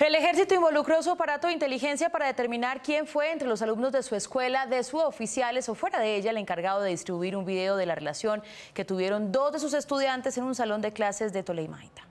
El ejército involucró su aparato de inteligencia para determinar quién fue entre los alumnos de su escuela, de sus oficiales o fuera de ella el encargado de distribuir un video de la relación que tuvieron dos de sus estudiantes en un salón de clases de Tolemaita.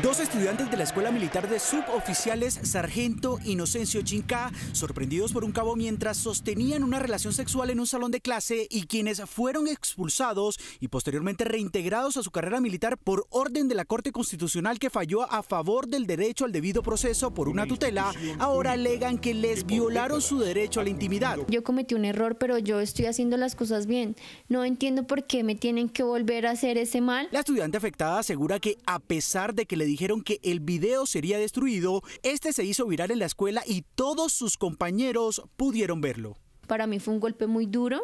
Dos estudiantes de la Escuela Militar de Suboficiales Sargento Inocencio Chincá, sorprendidos por un cabo mientras sostenían una relación sexual en un salón de clase y quienes fueron expulsados y posteriormente reintegrados a su carrera militar por orden de la Corte Constitucional que falló a favor del derecho al debido proceso por una tutela, ahora alegan que les violaron su derecho a la intimidad. Yo cometí un error, pero yo estoy haciendo las cosas bien. No entiendo por qué me tienen que volver a hacer ese mal. La estudiante afectada asegura que a pesar de que le dijeron que el video sería destruido, este se hizo viral en la escuela y todos sus compañeros pudieron verlo. Para mí fue un golpe muy duro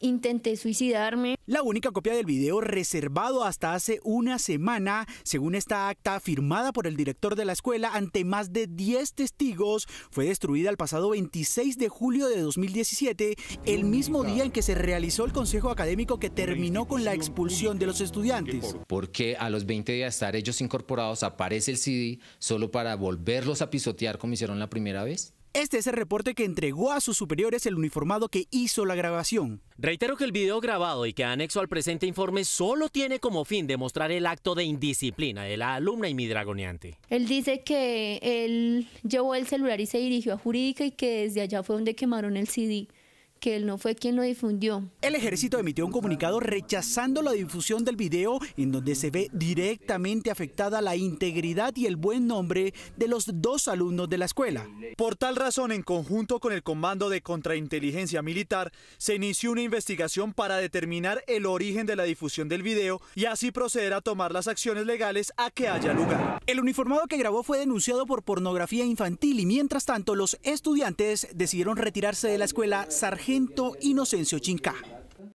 intenté suicidarme. La única copia del video reservado hasta hace una semana, según esta acta firmada por el director de la escuela ante más de 10 testigos, fue destruida el pasado 26 de julio de 2017, el mismo día en que se realizó el consejo académico que terminó con la expulsión de los estudiantes. Porque a los 20 días de estar ellos incorporados aparece el CD solo para volverlos a pisotear como hicieron la primera vez. Este es el reporte que entregó a sus superiores el uniformado que hizo la grabación. Reitero que el video grabado y que anexo al presente informe solo tiene como fin demostrar el acto de indisciplina de la alumna y mi dragoneante. Él dice que él llevó el celular y se dirigió a jurídica y que desde allá fue donde quemaron el CD que él no fue quien lo difundió. El ejército emitió un comunicado rechazando la difusión del video en donde se ve directamente afectada la integridad y el buen nombre de los dos alumnos de la escuela. Por tal razón, en conjunto con el Comando de Contrainteligencia Militar, se inició una investigación para determinar el origen de la difusión del video y así proceder a tomar las acciones legales a que haya lugar. El uniformado que grabó fue denunciado por pornografía infantil y mientras tanto los estudiantes decidieron retirarse de la escuela Sargento Inocencio Chincá.